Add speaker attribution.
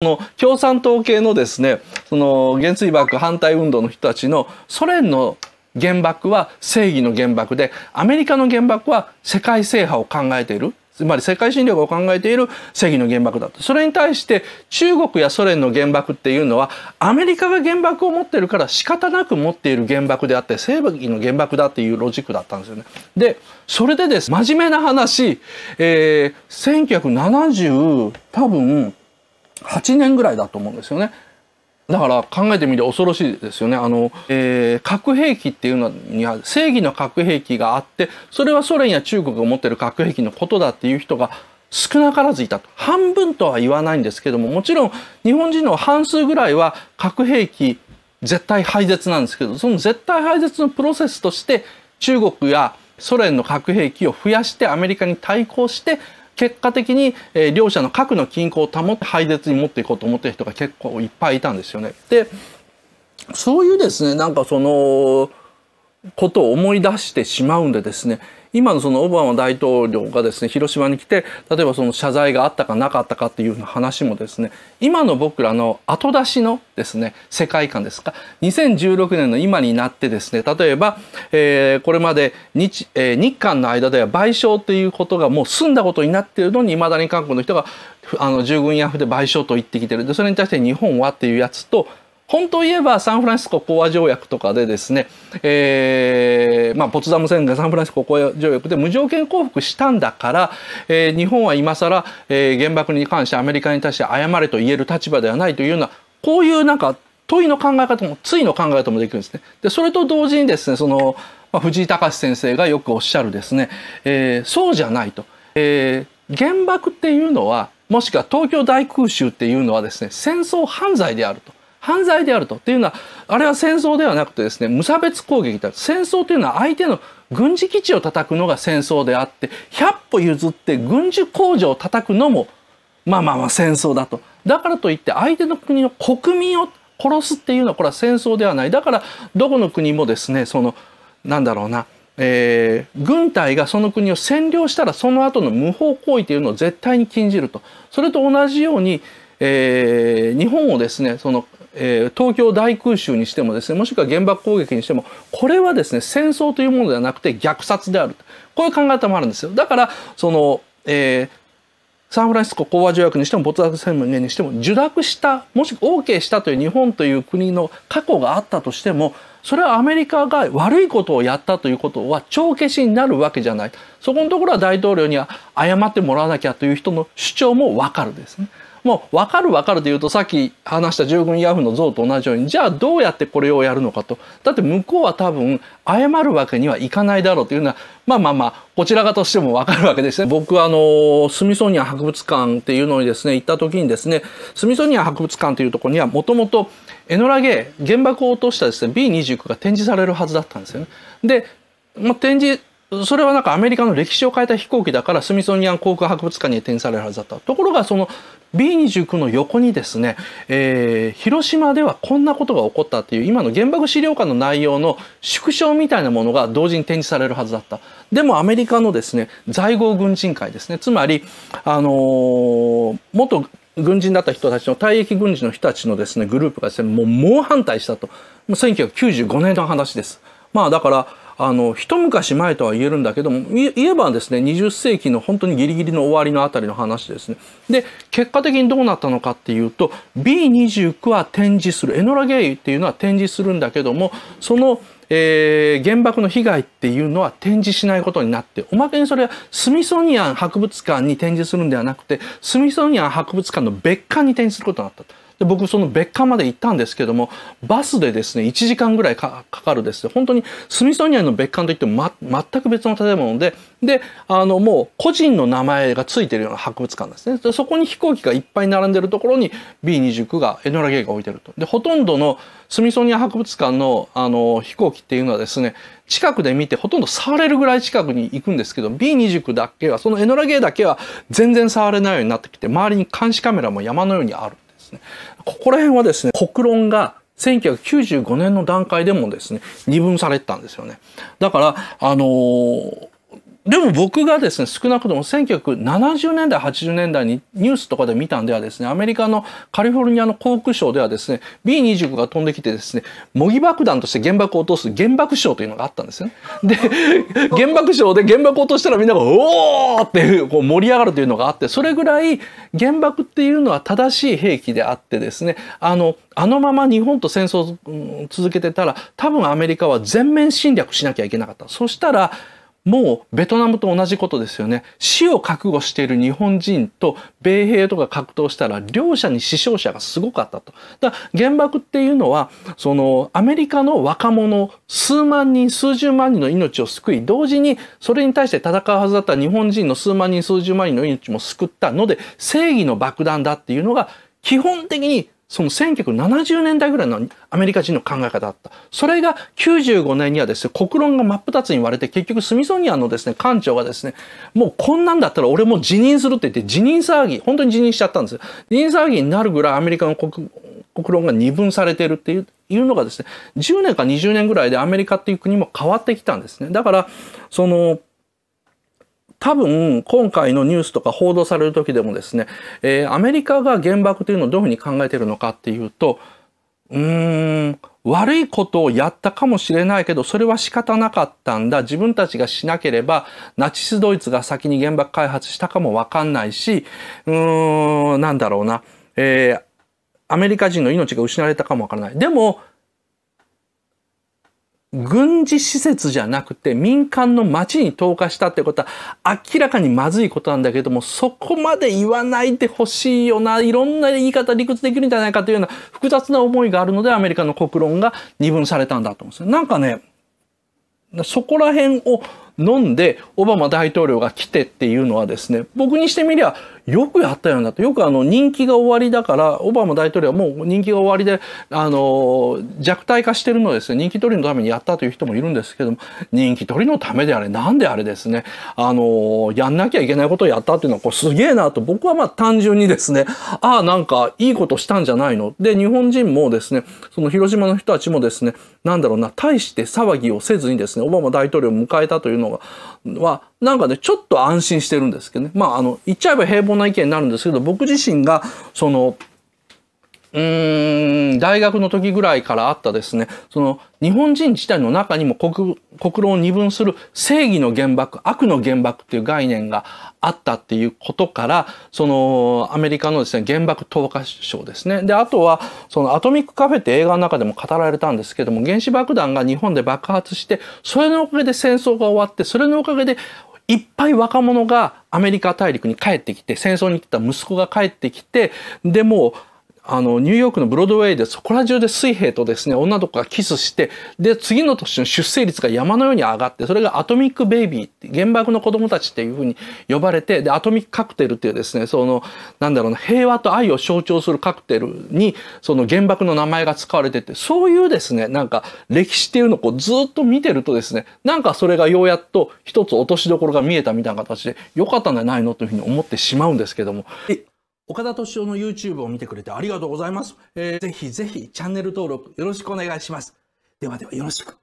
Speaker 1: の共産党系のですねその原水爆反対運動の人たちのソ連の原爆は正義の原爆でアメリカの原爆は世界制覇を考えているつまり世界侵略を考えている正義の原爆だとそれに対して中国やソ連の原爆っていうのはアメリカが原爆を持ってるから仕方なく持っている原爆であって正義の原爆だっていうロジックだったんですよね。でそれでです真面目な話、えー、1970多分8年ぐらいだと思うんですよね。だから考えてみて恐ろしいですよね。あの、えー、核兵器っていうのには正義の核兵器があって、それはソ連や中国が持ってる核兵器のことだっていう人が少なからずいたと。半分とは言わないんですけども、もちろん日本人の半数ぐらいは核兵器絶対廃絶なんですけど、その絶対廃絶のプロセスとして中国やソ連の核兵器を増やしてアメリカに対抗して結果的に、えー、両者の核の均衡を保って廃絶に持っていこうと思ってる人が結構いっぱいいたんですよね。でそういうですねなんかそのことを思い出してしまうんでですね今のそのオバマ大統領がですね広島に来て例えばその謝罪があったかなかったかっていう話もですね今の僕らの後出しのですね世界観ですか2016年の今になってですね例えば、えー、これまで日,、えー、日韓の間では賠償ということがもう済んだことになっているのにいまだに韓国の人があの従軍慰安婦で賠償と言ってきてるでそれに対して日本はっていうやつと本当言えばサンフランシスコ講和条約とかでですね、えーまあ、ポツダム宣言サンフランシスコ講和条約で無条件降伏したんだから、えー、日本は今更、えー、原爆に関してアメリカに対して謝れと言える立場ではないというようなこういうなんか問いの考え方もついの考え方もできるんですね。でそれと同時にですねその、まあ、藤井隆先生がよくおっしゃるですね、えー、そうじゃないと。えー、原爆っていうのはもしくは東京大空襲っていうのはですね戦争犯罪であると。犯罪であると。というのは、あれは戦争ではなくてですね、無差別攻撃だ。戦争というのは相手の軍事基地を叩くのが戦争であって、100歩譲って軍需工場を叩くのも、まあまあまあ戦争だと。だからといって相手の国の国民を殺すっていうのはこれは戦争ではない。だからどこの国もですね、その、なんだろうな、えー、軍隊がその国を占領したらその後の無法行為というのを絶対に禁じると。それと同じように、えー、日本をですねそのえー、東京大空襲にしてもですねもしくは原爆攻撃にしてもこれはですね戦争というものではなくて虐殺であるこういう考え方もあるんですよだからその、えー、サンフランシスコ講和条約にしても没落宣言にしても受諾したもしくは OK したという日本という国の過去があったとしてもそれはアメリカが悪いことをやったということは帳消しになるわけじゃないそこのところは大統領には謝ってもらわなきゃという人の主張もわかるですね。もう分かる分かるでいうとさっき話した従軍ヤフの像と同じようにじゃあどうやってこれをやるのかとだって向こうは多分謝るわけにはいかないだろうというのはまあまあまあこちら側としても分かるわけですね。僕あのスミソニアン博物館っていうのにですね行った時にですねスミソニアン博物館というところにはもともとエノラ・ゲー原爆を落としたですね B29 が展示されるはずだったんですよね。で、まあ、展示それはなんかアメリカの歴史を変えた飛行機だからスミソニアン航空博物館に展示されるはずだった。ところがその B29 の横にですね、えー、広島ではこんなことが起こったっていう今の原爆資料館の内容の縮小みたいなものが同時に展示されるはずだった。でもアメリカのですね在郷軍人会ですねつまり、あのー、元軍人だった人たちの退役軍人の人たちのですねグループがですねもう猛反対したと1995年の話です。まあだからあの一昔前とは言えるんだけども言えばですね20世紀の本当にギリギリの終わりのあたりの話ですね。で結果的にどうなったのかっていうと B29 は展示するエノラ・ゲイっていうのは展示するんだけどもそのえー、原爆の被害っていうのは展示しないことになっておまけにそれはスミソニアン博物館に展示するんではなくてスミソニアン博物館の別館に展示することになったと。で僕その別館まで行ったんですけどもバスでですね1時間ぐらいかかるです本当にスミソニアンの別館といっても、ま、全く別の建物でであのもう個人の名前が付いてるような博物館ですねでそこに飛行機がいっぱい並んでるところに B29 がエノラ・ゲイが置いてるとでほとんどのスミソニアン博物館のあの飛行機っていうのはですね近くで見てほとんど触れるぐらい近くに行くんですけど B29 だけはそのエノラゲイだけは全然触れないようになってきて周りに監視カメラも山のようにあるですね。ここら辺はですね、国論が1995年の段階でもですね、二分されてたんですよね。だから、あのーでも僕がですね、少なくとも1970年代、80年代にニュースとかで見たんではですね、アメリカのカリフォルニアの航空省ではですね、B29 が飛んできてですね、模擬爆弾として原爆を落とす原爆シというのがあったんですね。で、原爆シで原爆を落としたらみんなが、おーっていうこう盛り上がるというのがあって、それぐらい原爆っていうのは正しい兵器であってですね、あの、あのまま日本と戦争を続けてたら、多分アメリカは全面侵略しなきゃいけなかった。そしたら、もうベトナムと同じことですよね死を覚悟している日本人と米兵とか格闘したら両者に死傷者がすごかったとだから原爆っていうのはそのアメリカの若者数万人数十万人の命を救い同時にそれに対して戦うはずだった日本人の数万人数十万人の命も救ったので正義の爆弾だっていうのが基本的にその1970年代ぐらいのアメリカ人の考え方だった。それが95年にはですね、国論が真っ二つに割れて、結局スミソニアのですね、館長がですね、もうこんなんだったら俺も辞任するって言って辞任騒ぎ、本当に辞任しちゃったんですよ。辞任騒ぎになるぐらいアメリカの国論が二分されてるっていういうのがですね、10年か20年ぐらいでアメリカっていう国も変わってきたんですね。だから、その、多分今回のニュースとか報道される時でもですね、えー、アメリカが原爆というのをどういうふうに考えてるのかっていうとうーん悪いことをやったかもしれないけど、それは仕方なかったんだ。自分たちがしなければ、ナチスドイツが先に原爆開発したかもわかんないし、うーん、なんだろうな。えー、アメリカ人の命が失われたかもわからない。でも、軍事施設じゃなくて民間の町に投下したってことは明らかにまずいことなんだけどもそこまで言わないでほしいよないろんな言い方理屈できるんじゃないかというような複雑な思いがあるのでアメリカの国論が二分されたんだと思うんですよ。なんかねそこら辺を飲んでオバマ大統領が来てっていうのはですね僕にしてみりゃよくやったよなと。よくあの、人気が終わりだから、オバマ大統領はもう人気が終わりで、あの、弱体化してるのですね、人気取りのためにやったという人もいるんですけども、人気取りのためであれ、なんであれですね、あの、やんなきゃいけないことをやったっていうのは、こうすげえなと、僕はまあ単純にですね、ああ、なんかいいことしたんじゃないの。で、日本人もですね、その広島の人たちもですね、なんだろうな、大して騒ぎをせずにですね、オバマ大統領を迎えたというのは、なんかね、ちょっと安心してるんですけどね。まあ、あの、言っちゃえば平凡な意見になるんですけど、僕自身が、その、うーん、大学の時ぐらいからあったですね、その、日本人自体の中にも国、国論を二分する正義の原爆、悪の原爆っていう概念があったっていうことから、その、アメリカのですね、原爆投下賞ですね。で、あとは、その、アトミックカフェって映画の中でも語られたんですけども、原子爆弾が日本で爆発して、それのおかげで戦争が終わって、それのおかげでいっぱい若者がアメリカ大陸に帰ってきて、戦争に行ってた息子が帰ってきて、でもあの、ニューヨークのブロードウェイでそこら中で水平とですね、女の子がキスして、で、次の年の出生率が山のように上がって、それがアトミックベイビー、って、原爆の子供たちっていうふうに呼ばれて、で、アトミックカクテルっていうですね、その、なんだろうな、平和と愛を象徴するカクテルに、その原爆の名前が使われてて、そういうですね、なんか歴史っていうのをこうずっと見てるとですね、なんかそれがようやっと一つ落としどころが見えたみたいな形で、よかったんじゃないのというふうに思ってしまうんですけども。岡田敏夫の YouTube を見てくれてありがとうございます。えー、ぜひぜひチャンネル登録よろしくお願いします。ではではよろしく。